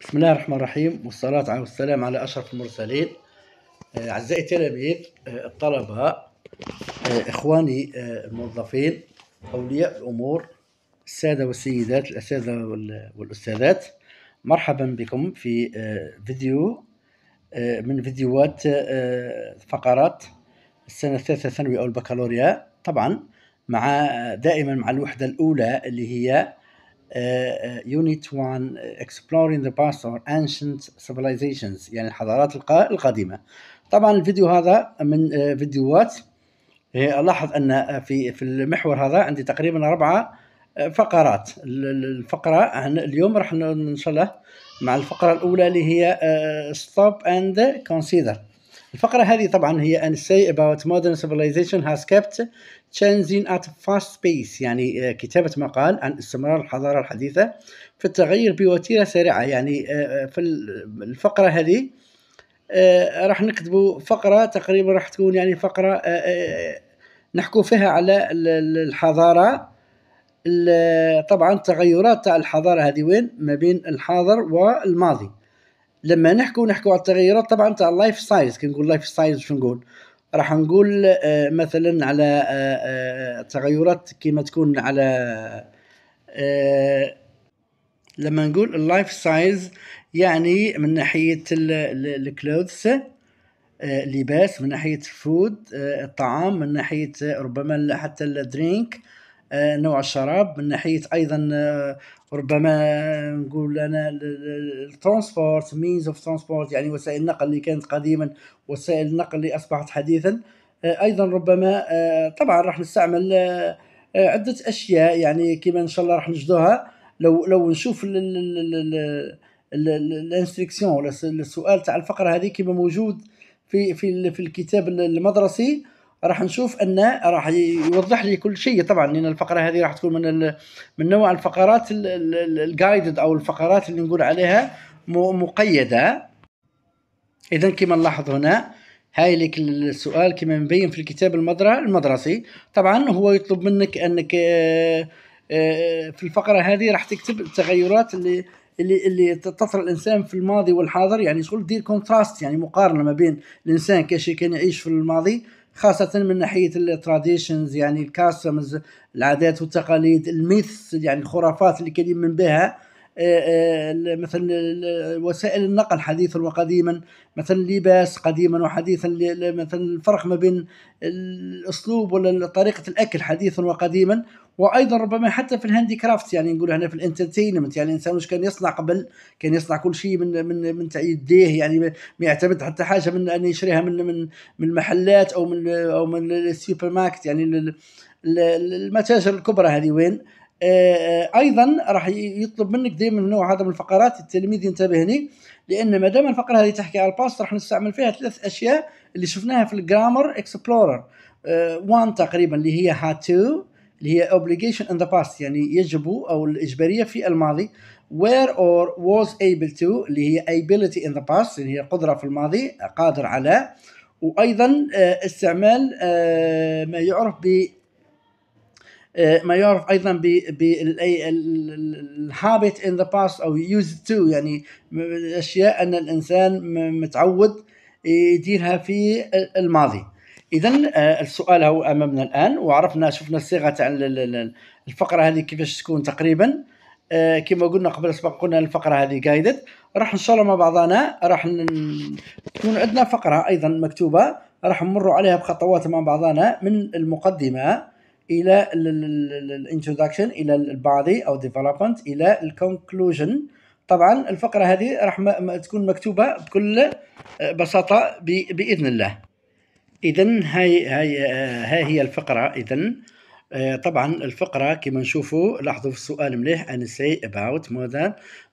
بسم الله الرحمن الرحيم والصلاة والسلام على أشرف المرسلين آه، أعزائي التلاميذ آه، الطلبة آه، إخواني الموظفين أولياء الأمور السادة والسيدات الأساتذة والأستاذات مرحبا بكم في فيديو من فيديوهات فقرات السنة الثالثة ثانوي أو البكالوريا طبعا مع دائما مع الوحدة الأولى اللي هي آه، آه، unit 1 آه، exploring the past or ancient civilizations يعني الحضارات القديمة طبعا الفيديو هذا من فيديوهات لاحظ ان في في المحور هذا عندي تقريبا اربعه فقرات الفقره اليوم راح ان شاء الله مع الفقره الاولى اللي هي ستوب اند Consider الفقرة هذه طبعا هي أن say about modern civilization has kept changing at fast pace يعني آه، كتابة مقال عن استمرار الحضارة الحديثة في التغير بوتيرة سريعة يعني آه، آه، في الفقرة هذه راح نكتب فقرة تقريبا راح تكون يعني فقرة نحكو فيها على الحضارة طبعا التغيرات تاع الحضارة هذه وين ما بين الحاضر والماضي لما نحكوا نحكوا على التغيرات طبعا تاع اللايف ستايلز كي نقول لايف ستايلز شو نقول راح نقول آه، مثلا على آه، آه، تغيرات كيما تكون على لما نقول اللايف ستايلز يعني من ناحيه الكلوثس لباس من ناحيه الفود الطعام من ناحيه ربما حتى الدرينك نوع الشراب من ناحيه ايضا ربما نقول انا الترانسبورت مينز اوف ترانسبورت يعني وسائل النقل اللي كانت قديما وسائل النقل اللي اصبحت حديثا آه، ايضا ربما آه، طبعا راح نستعمل آه، عده اشياء يعني كما ان شاء الله راح نجدوها لو لو نشوف الانستركسيون ولا السؤال تاع الفقره هذه كما موجود في في في الكتاب المدرسي راح نشوف ان راح يوضح لي كل شيء طبعا لان الفقره هذه راح تكون من من نوع الفقرات الجايدد او الفقرات اللي نقول عليها مقيده اذا كما نلاحظ هنا هاي لك السؤال كما مبين في الكتاب المدرسي طبعا هو يطلب منك انك آه، آه، في الفقره هذه راح تكتب التغيرات اللي اللي اللي تطرى الانسان في الماضي والحاضر يعني شغل دير كونتراست يعني مقارنه ما بين الانسان كاش كان يعيش في الماضي خاصة من ناحية التراديشنز يعني الكاستمز العادات والتقاليد الميث يعني الخرافات اللي كاينين من بها آه، آه، مثل وسائل النقل حديثا وقديما مثلا اللباس قديما وحديثا مثلا الفرق ما بين الاسلوب ولا طريقه الاكل حديثا وقديما وايضا ربما حتى في الهاندي كرافت يعني نقول هنا في الانترتينمنت يعني الانسان واش كان يصنع قبل كان يصنع كل شيء من من من يديه يعني ما يعتمد حتى حاجه من ان يشريها من من من المحلات او من او من السوبر ماركت يعني المتاجر الكبرى هذه وين آه، آه، ايضا راح يطلب منك دائما نوع هذا من الفقرات التلميذ ينتبه هنا لان ما دام الفقره هذه تحكي على الباست راح نستعمل فيها ثلاث اشياء اللي شفناها في الجرامر اكسبلورر وان تقريبا اللي هي ها تو اللي هي obligation in the past يعني يجب او الاجباريه في الماضي where or was able to اللي هي ability in the past اللي هي قدره في الماضي قادر على وايضا آه، استعمال ما يعرف ب آه، ما يعرف ايضا بالهابت ان ذا باست او يوز تو يعني اشياء ان الانسان متعود يديرها في الماضي اذا آه، السؤال هو امامنا الان وعرفنا شفنا الصيغه تاع الفقره هذه كيفاش تكون تقريبا آه، كما قلنا قبل سبق قلنا الفقره هذه جايدد راح ان شاء الله مع بعضنا راح تكون عندنا فقره ايضا مكتوبه راح نمر عليها بخطوات مع بعضنا من المقدمه الى الانتروداكشن الى البادي او ديفلوبمنت الى الكونكلوجن طبعا الفقره هذه راح تكون مكتوبه بكل آه، بساطه باذن الله اذا هاي هاي آه، هاي هي الفقره اذا آه، طبعا الفقره كما نشوفوا لاحظوا في السؤال مليح ان سي about modern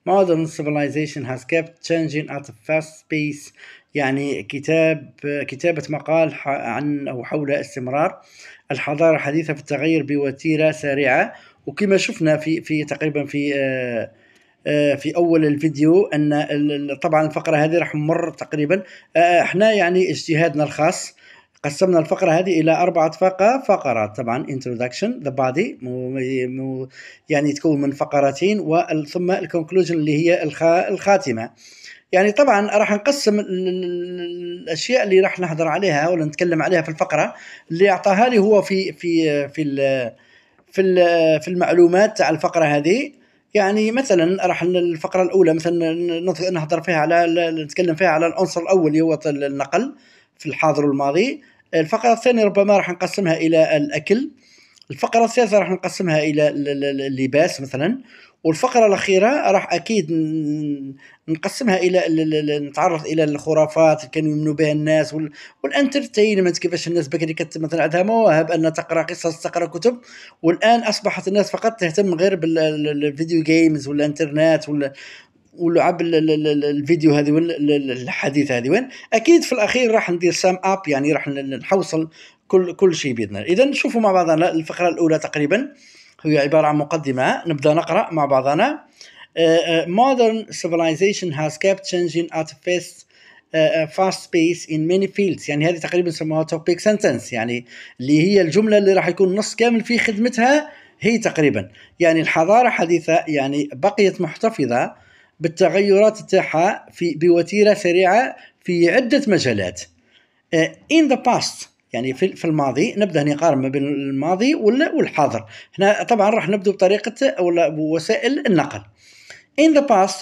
modern civilization has kept changing at a fast pace يعني كتاب كتابة مقال عن أو حول استمرار الحضارة الحديثة في التغير بوتيرة سريعة وكما شفنا في في تقريبا في آه، آه، في اول الفيديو ان طبعا الفقره هذه راح نمر تقريبا آه، احنا يعني اجتهادنا الخاص قسمنا الفقرة هذه إلى أربعة فقرة فقرات طبعا introduction the body يعني تكون من فقرتين ثم الكونكلوجن اللي هي الخاتمة يعني طبعا راح نقسم الاشياء اللي راح نحضر عليها ولا نتكلم عليها في الفقره اللي اعطاها لي هو في في في الـ في الـ في المعلومات تاع الفقره هذه يعني مثلا راح الفقره الاولى مثلا نهضر فيها على نتكلم فيها على العنصر الاول اللي هو النقل في الحاضر والماضي الفقره الثانيه ربما راح نقسمها الى الاكل الفقره الثالثه راح نقسمها الى اللباس مثلا والفقره الاخيره راح اكيد نقسمها الى نتعرض الى الخرافات اللي كانوا يؤمنوا بها الناس والانترتينمنت كيفاش الناس بكري كانت مثلا عندها مواهب ان تقرا قصص تقرا كتب والان اصبحت الناس فقط تهتم غير بالفيديو جيمز والانترنت وال ولعب الفيديو هذه الحديث هذه وين اكيد في الاخير راح ندير سام اب يعني راح نحوصل كل كل شيء باذن الله اذا نشوفوا مع بعضنا الفقره الاولى تقريبا هي عبارة عن مقدمة نبدأ نقرأ مع بعضنا uh, uh, modern civilization has kept changing at a fast uh, fast pace in many fields يعني هذه تقريبا نسموها topic sentence يعني اللي هي الجملة اللي راح يكون نص كامل في خدمتها هي تقريبا يعني الحضارة حديثة يعني بقيت محتفظة بالتغيرات تاعها في بوتيرة سريعة في عدة مجالات uh, in the past يعني في الماضي نبدا نقارن ما بين الماضي والحاضر هنا طبعا راح نبدا بطريقه ولا بوسائل النقل in the past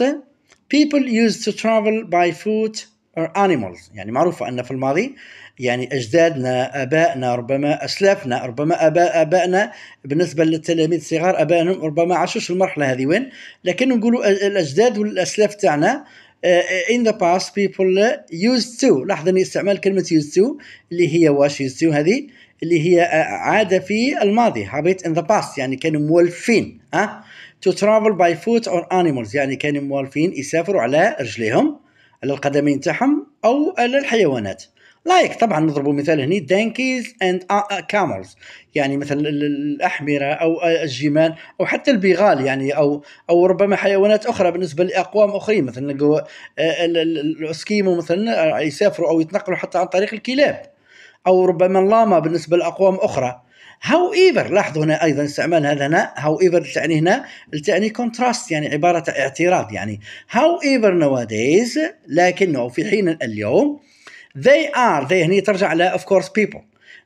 people used to travel by foot or animals يعني معروفة أن في الماضي يعني أجدادنا أبائنا ربما أسلافنا ربما أباء أبائنا بالنسبة للتلاميذ الصغار أبائهم ربما عاشوش المرحلة هذه وين لكن نقولوا الأجداد والأسلاف تاعنا آه، in the past people uh, used to لاحظ أن استعمال كلمة used to اللي هي واش used to هذه اللي هي آه، عادة في الماضي habit in the past يعني كانوا مولفين أه؟ to travel by foot or animals يعني كانوا مولفين يسافروا على رجليهم على القدمين تاعهم أو على الحيوانات لايك طبعا نضربوا مثال هنا دانكيز اند كاملز يعني مثلا الاحمره او الجمال او حتى البغال يعني او او ربما حيوانات اخرى بالنسبه لاقوام اخرين مثلا الاسكيمو مثلا يسافروا او يتنقلوا حتى عن طريق الكلاب او ربما اللاما بالنسبه لاقوام اخرى هاو ايفر لاحظوا هنا ايضا استعمال هذا هنا هاو ايفر تعني هنا تعني كونتراست يعني عباره اعتراض يعني هاو ايفر نواديز لكنه في حين اليوم they are they هني ترجع ل of course people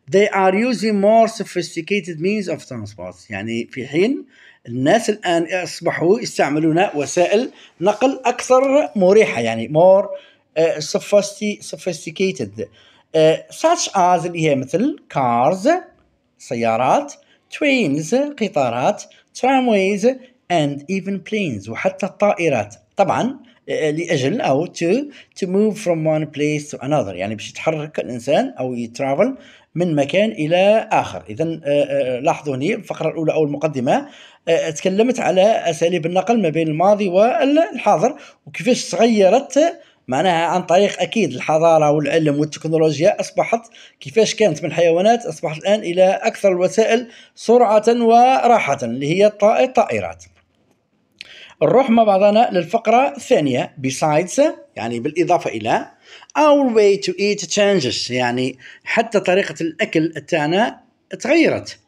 they are using more sophisticated means of transport يعني في حين الناس الآن أصبحوا يستعملون وسائل نقل أكثر مريحة يعني more uh, sophisticated uh, such as اللي هي مثل cars سيارات trains قطارات tramways and even planes وحتى الطائرات طبعا آه، لاجل او تو تو موف فروم وان بليس تو انذر يعني باش يتحرك الانسان او يترافل من مكان الى اخر اذا آه، آه، لاحظوا هنا الفقره الاولى او المقدمه تكلمت على اساليب النقل ما بين الماضي والحاضر وكيفاش تغيرت معناها عن طريق اكيد الحضاره والعلم والتكنولوجيا اصبحت كيفاش كانت من الحيوانات اصبحت الان الى اكثر الوسائل سرعه وراحه اللي هي الطائرات نروح مع بعضنا للفقرة الثانية besides يعني بالإضافة إلى our way to eat changes يعني حتى طريقة الأكل تاعنا تغيرت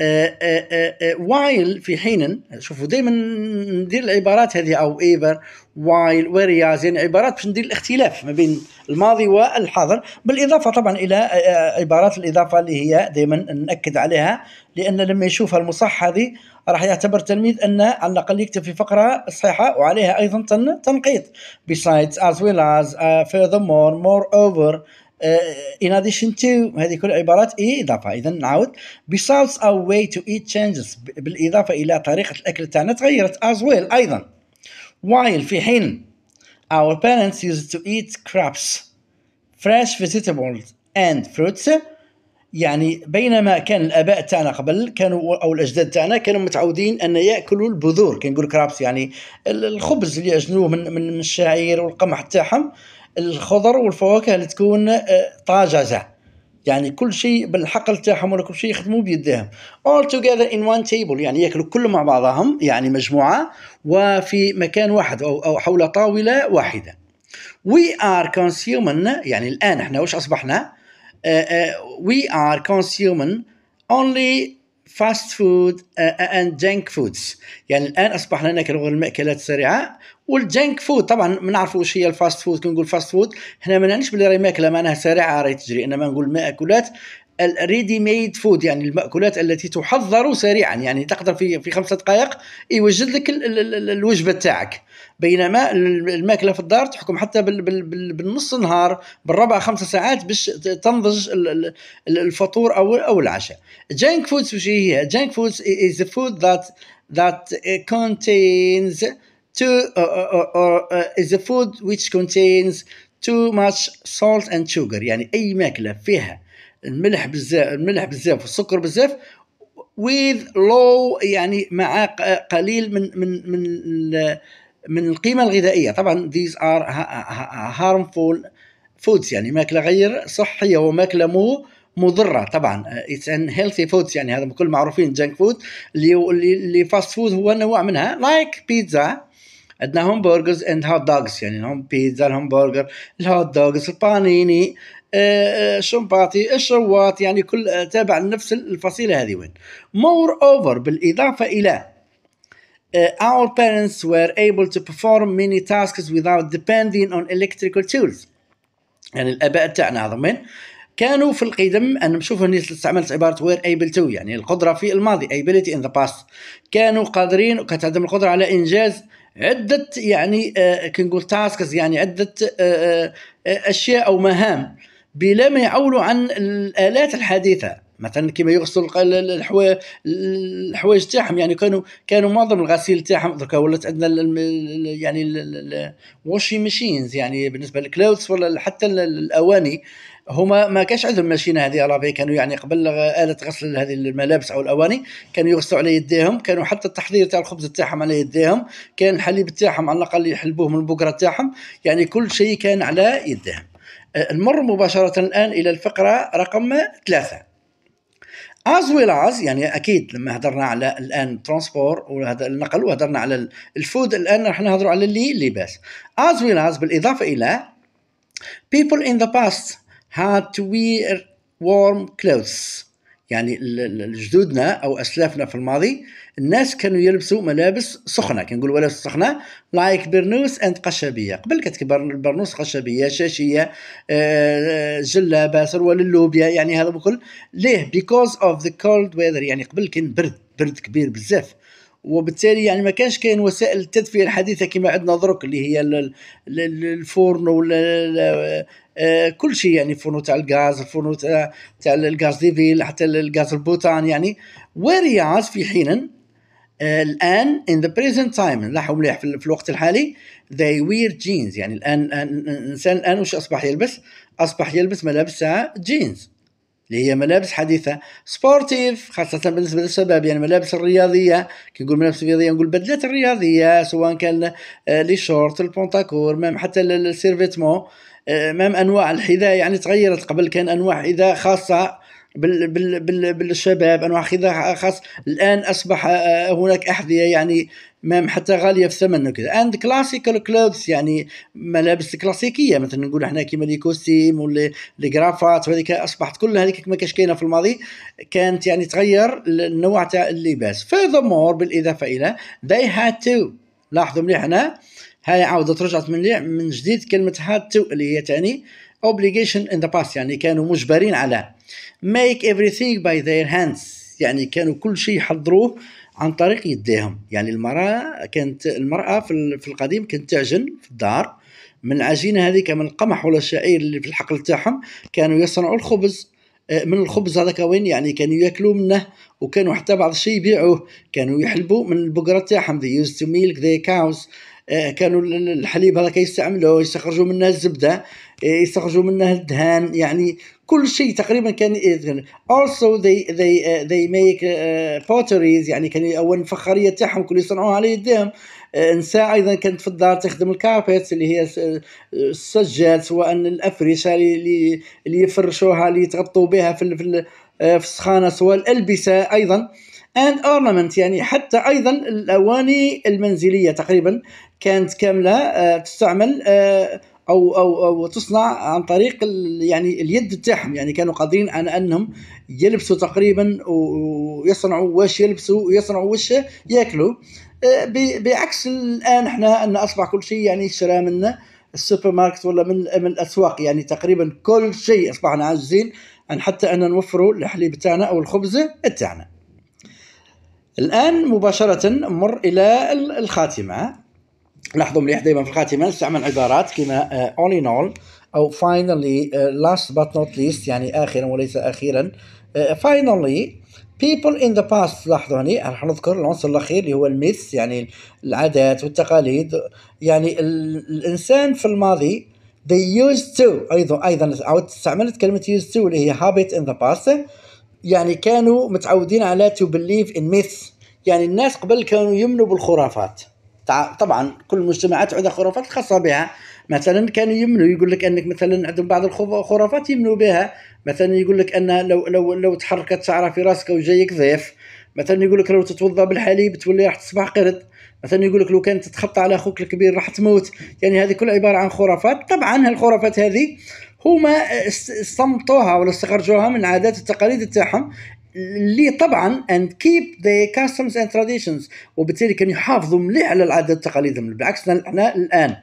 وايل آه، آه، آه، في حين شوفوا دائما ندير العبارات هذه او ايفر وايل ورياز يعني عبارات باش ندير الاختلاف ما بين الماضي والحاضر بالاضافه طبعا الى عبارات الاضافه اللي هي دائما ناكد عليها لان لما يشوفها المصح هذه راح يعتبر التلميذ ان على الاقل يكتب في فقره صحيحه وعليها ايضا تنقيط besides as well as uh, furthermore moreover آه، in addition to هذه كل عبارات اي اضافه اذا نعاود besides our way to eat changes بالاضافه الى طريقه الاكل تاعنا تغيرت as well ايضا while في حين our parents used to eat crops fresh vegetables and fruits يعني بينما كان الاباء تاعنا قبل كانوا او الاجداد تاعنا كانوا متعودين ان ياكلوا البذور كنقول كرابس يعني الخبز اللي يجنوه من من الشعير والقمح تاعهم الخضر والفواكه اللي تكون آه، طازجه يعني كل شيء بالحقل تاعهم ولا كل شيء يخدموا بيديهم all together in one table يعني ياكلوا كلهم مع بعضهم يعني مجموعه وفي مكان واحد او او حول طاوله واحده we are consuming يعني الان احنا واش اصبحنا uh, uh, we are consuming only فاست فود اند جانك فودز يعني الان اصبحنا لنا لغه الماكلات السريعه والجانك فود طبعا ما نعرفوا واش هي الفاست فود كنقول فاست فود هنا ما نعنيش بلي راهي ماكله معناها سريعه راهي تجري انما نقول مأكولات الريدي ميد فود يعني المأكولات التي تحضر سريعا يعني تقدر في في خمسة دقائق يوجد لك الوجبة تاعك بينما الماكلة في الدار تحكم حتى بالنص نهار بالربع خمسة ساعات باش تنضج الفطور أو أو العشاء جانك فودز وش هي جانك فودز از فود ذات ذات كونتينز تو اور از فود ويتش كونتينز تو ماتش which اند too much salt and sugar يعني أي ماكلة فيها الملح بزاف الملح بزاف والسكر بزاف with low يعني مع قليل من من من من القيمه الغذائيه طبعا these are harmful foods يعني ماكله غير صحيه وماكله مو مضره طبعا it's ان هيلثي يعني هذا كل معروفين junk food اللي اللي فاست فود هو نوع منها لايك بيتزا عندنا همبرجرز اند هوت دوغز يعني هم بيتزا الهمبرجر الهوت دوغز البانيني آه، آه، شنباطي الشواط يعني كل آه، تابع لنفس الفصيله هذه وين مور اوفر بالاضافه الى our parents were able to perform many tasks without depending on electrical tools يعني الاباء تاعنا هذومين كانوا في القدم انا نشوف هني استعملت عباره وير ايبل تو يعني القدره في الماضي ability in the past كانوا قادرين وكانت عندهم القدره على انجاز عده يعني كنقول تاسكس يعني عده اشياء او مهام بلا ما يعولوا عن الالات الحديثه مثلا كما يغسل الحوايج تاعهم يعني كانوا كانوا معظم الغسيل تاعهم دركا ولات عندنا يعني الواشي ماشينز يعني بالنسبه للكلاودز ولا حتى الاواني هما ما كانش عندهم ماشينة هذه العربية كانوا يعني قبل آلة غسل هذه الملابس أو الأواني كانوا يغسلوا على يديهم كانوا حتى التحضير تاع الخبز تاعهم على يديهم كان الحليب تاعهم على الأقل يحلبوه من البقرة تاعهم يعني كل شيء كان على يديهم نمر مباشرة الآن إلى الفقرة رقم ثلاثة از ويل از يعني اكيد لما هدرنا على الان ترانسبور وهذا النقل وهدرنا على الفود الان راح نهضروا على اللي اللباس از ويل از بالاضافه الى people in the past had to wear warm clothes يعني جدودنا او اسلافنا في الماضي الناس كانوا يلبسوا ملابس سخنه كنقولوا ملابس سخنه لايك برنوس اند قشبيه قبل كتكبر البرنوس قشبيه شاشيه آه، آه، جلابه سروال اللوبيا يعني هذا بكل ليه بيكوز اوف ذا كولد ويذر يعني قبل كان برد برد كبير بزاف وبالتالي يعني ما كانش كاين وسائل التدفئه الحديثه كما عندنا درك اللي هي الفرن ولا آه، كل شيء يعني الفرن تاع الغاز الفرن تاع تاع الغاز ديفيل حتى الغاز البوتان يعني ورياض في حين آه، الان ان ذا بريزنت تايم لاحظوا مليح في الوقت الحالي they wear jeans يعني الان الانسان آه، الان واش اصبح يلبس؟ اصبح يلبس ملابس جينز اللي هي ملابس حديثة سبورتيف خاصة بالنسبة للشباب يعني ملابس الرياضية كي نقول ملابس الرياضية نقول بدلات الرياضية سواء كان آه، لي شورت البونتاكور مام حتى السيرفيتمون آه، مام انواع الحذاء يعني تغيرت قبل كان انواع حذاء خاصه بال بال بال بالشباب انواع خداع خاص الان اصبح آه، آه، هناك احذيه يعني مام حتى غاليه في الثمن وكذا اند كلاسيكال كلوبس يعني ملابس كلاسيكيه مثلا نقول احنا كيما لي كوستيم ولي لي جرافات وهذيك اصبحت كل هذيك ما كاش كاينه في الماضي كانت يعني تغير النوع تاع اللباس فذمور بالاضافه الى they had to لاحظوا مليح هنا هاي عاودت رجعت من من جديد كلمه had to اللي هي تعني آه obligation in the past يعني كانوا مجبرين على make everything by their hands يعني كانوا كل شيء يحضروه عن طريق يديهم يعني المرأة كانت المرأة في القديم كانت تعجن في الدار من العجينة هذيك من القمح ولا الشعير اللي في الحقل تاعهم كانوا يصنعوا الخبز آه، من الخبز هذاك وين يعني كانوا ياكلوا منه وكانوا حتى بعض الشيء يبيعوه كانوا يحلبوا من البقرة تاعهم they used to milk their cows آه، كانوا الحليب هذاك يستعملوه يستخرجوا منه الزبدة إيه، يستخرجوا منها الدهان يعني كل شيء تقريبا كان also they they uh, they make uh, potteries يعني كان اول الفخاريه تاعهم كانوا يصنعوها على يديهم آه، نساء ايضا كانت في الدار تخدم الكاربيت اللي هي آه، السجاد سواء الافرشه اللي اللي يفرشوها اللي يتغطوا بها في آه، في السخانه سواء الالبسه ايضا and ornament يعني حتى ايضا الاواني المنزليه تقريبا كانت كامله تستعمل او او او تصنع عن طريق يعني اليد تاعهم يعني كانوا قادرين على انهم يلبسوا تقريبا ويصنعوا واش يلبسوا ويصنعوا واش ياكلوا آه، بعكس الان احنا ان اصبح كل شيء يعني شرى من السوبر ماركت ولا من من الاسواق يعني تقريبا كل شيء اصبحنا عاجزين ان حتى ان نوفروا الحليب تاعنا او الخبز تاعنا الان مباشره نمر الى الخاتمه لاحظوا مليح دائما في الخاتمه نستعمل عبارات كما آه، all in all او finally آه، last but not least يعني اخرا وليس اخيرا آه، finally people in the past لاحظوا هني راح نذكر العنصر الاخير اللي هو الميث يعني العادات والتقاليد يعني الانسان في الماضي they used to ايضا ايضا عاودت استعملت كلمه used to اللي هي habit in the past يعني كانوا متعودين على to believe in myths يعني الناس قبل كانوا يمنوا بالخرافات طبعا كل مجتمعات عندها خرافات خاصه بها مثلا كانوا يمنوا يقول لك انك مثلا عندهم بعض الخرافات يمنوا بها مثلا يقول لك ان لو لو لو تحركت شعره في راسك وجايك ضيف مثلا يقول لك لو تتوضا بالحليب تولي راح تصبح قرد مثلا يقول لك لو كان تتخطى على اخوك الكبير راح تموت يعني هذه كلها عباره عن خرافات طبعا هالخرافات هذه هما استمطوها ولا استخرجوها من عادات التقاليد تاعهم اللي طبعا اند كيب ذا كاستمز اند تراديشنز وبالتالي كانوا يحافظوا مليح على العادات والتقاليد بالعكس احنا الان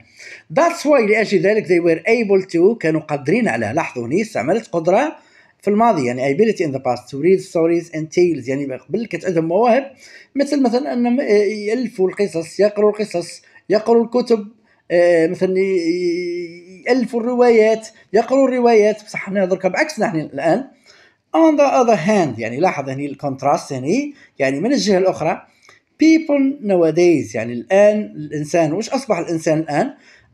ذاتس واي لاجل ذلك they were able to كانوا قادرين على لاحظوا هني استعملت قدره في الماضي يعني ability in the past to read stories and tales يعني قبل كانت عندهم مواهب مثل مثلا انهم يالفوا القصص يقروا القصص يقروا الكتب آه، مثلا يالفوا الروايات يقروا الروايات بصح احنا درك بعكسنا احنا الان On the other hand يعني لاحظ هني الكونتراست هني يعني من الجهة الأخرى people nowadays يعني الآن الإنسان وش أصبح الإنسان الآن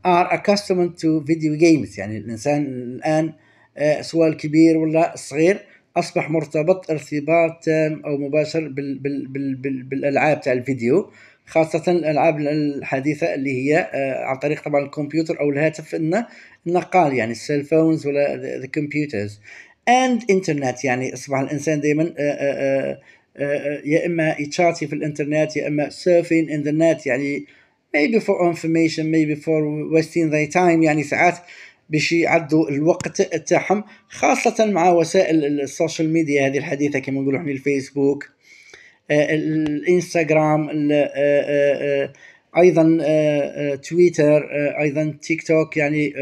are accustomed to video games يعني الإنسان الآن آه، سواء الكبير ولا الصغير أصبح مرتبط ارتباط تام أو مباشر بال بال بال بال بالألعاب تاع الفيديو خاصة الألعاب الحديثة اللي هي آه، عن طريق طبعا الكمبيوتر أو الهاتف النقال يعني السيل فونز ولا the computers اند انترنت يعني اصبح الانسان دائما آه، آه، آه، يا اما يتشاتي في الانترنت يا اما سيرفين ان ذا نت يعني maybe for information maybe for wasting their time يعني ساعات باش يعدوا الوقت تاعهم خاصة مع وسائل السوشيال ميديا هذه الحديثة كما نقولوا احنا الفيسبوك الانستغرام ايضا تويتر ايضا تيك توك يعني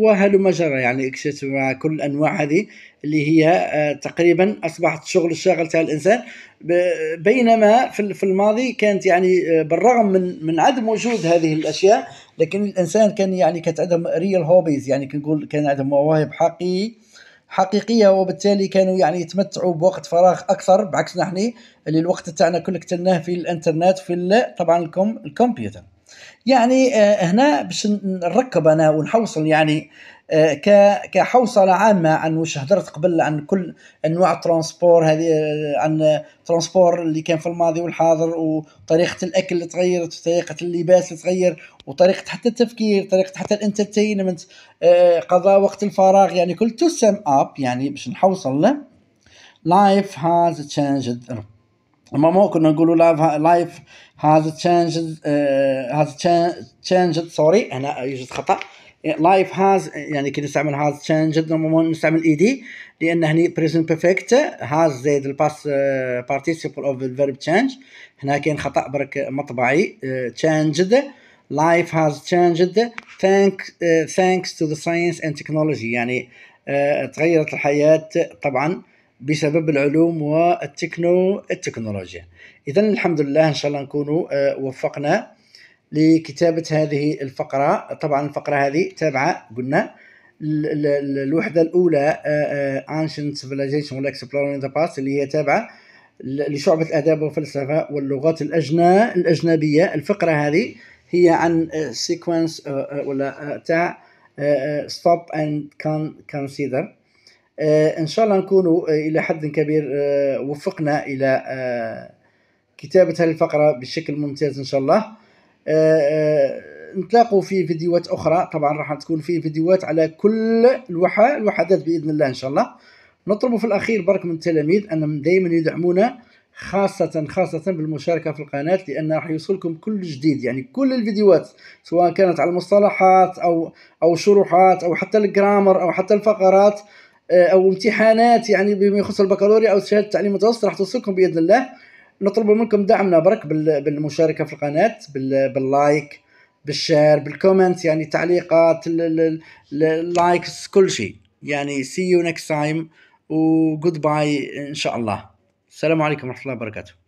وهلم جرى يعني اكشيت مع كل الانواع هذه اللي هي آه، تقريبا اصبحت شغل الشاغل تاع الانسان بينما في الماضي كانت يعني آه، بالرغم من من عدم وجود هذه الاشياء لكن الانسان كان يعني كانت عندهم ريال هوبيز يعني كنقول كان عندهم مواهب حقيقي حقيقيه وبالتالي كانوا يعني يتمتعوا بوقت فراغ اكثر بعكس نحن اللي الوقت تاعنا كله كتلناه في الانترنت في طبعا الكم الكمبيوتر يعني آه، هنا باش نركب انا ونحوصل يعني آه، كحوصله عامه عن واش هدرت قبل عن كل انواع الترونسبور هذه آه، عن ترانسبور اللي كان في الماضي والحاضر وطريقه الاكل اللي تغيرت وطريقه اللباس اللي تغير وطريقه حتى التفكير طريقه حتى الانترتينمنت قضاء وقت الفراغ يعني كل تو سم اب يعني باش نحوصل له هاز has ماما كنا نقولوا لايف لايف هاز تشينجز هاز تشينجز سوري هنا يوجد خطا لايف هاز يعني كي نستعمل هاز تشينجز ماما نستعمل اي دي لان هني بريزنت بيرفكت هاز زائد الباس بارتيسيبل اوف الفيرب تشينج هنا كاين خطا برك مطبعي تشينجز uh, life has changed thanks uh, thanks to the science and technology يعني uh, تغيرت الحياة طبعا بسبب العلوم والتكنو التكنولوجيا اذا الحمد لله ان شاء الله نكونوا آه، وفقنا لكتابه هذه الفقره طبعا الفقره هذه تابعه قلنا الوحده الاولى انشنت آه، سيفيلايزيشن آه، exploring ذا باست اللي هي تابعه لشعبه الاداب والفلسفه واللغات الاجنبيه الاجنبيه الفقره هذه هي عن سيكونس ولا تاع ستوب اند كونسيدر آه، ان شاء الله نكون آه، الى حد كبير آه، وفقنا الى كتابه هذه الفقره بشكل ممتاز ان شاء الله نتلاقوا في فيديوهات اخرى طبعا راح تكون في فيديوهات على كل الوحى الوحدات باذن الله ان شاء الله نطلب في الاخير برك من التلاميذ انهم دائما يدعمونا خاصة خاصة بالمشاركة في القناة لأن راح يوصلكم كل جديد يعني كل الفيديوهات سواء كانت على المصطلحات أو أو شروحات أو حتى الجرامر أو حتى الفقرات آه، او امتحانات يعني بما يخص البكالوريا او شهاده التعليم المتوسط راح توصلكم باذن الله نطلب منكم دعمنا برك بالمشاركه في القناه باللايك بالشير بالكومنت يعني تعليقات اللايكس كل شيء يعني سي يو نكست تايم وجود باي ان شاء الله السلام عليكم ورحمه الله وبركاته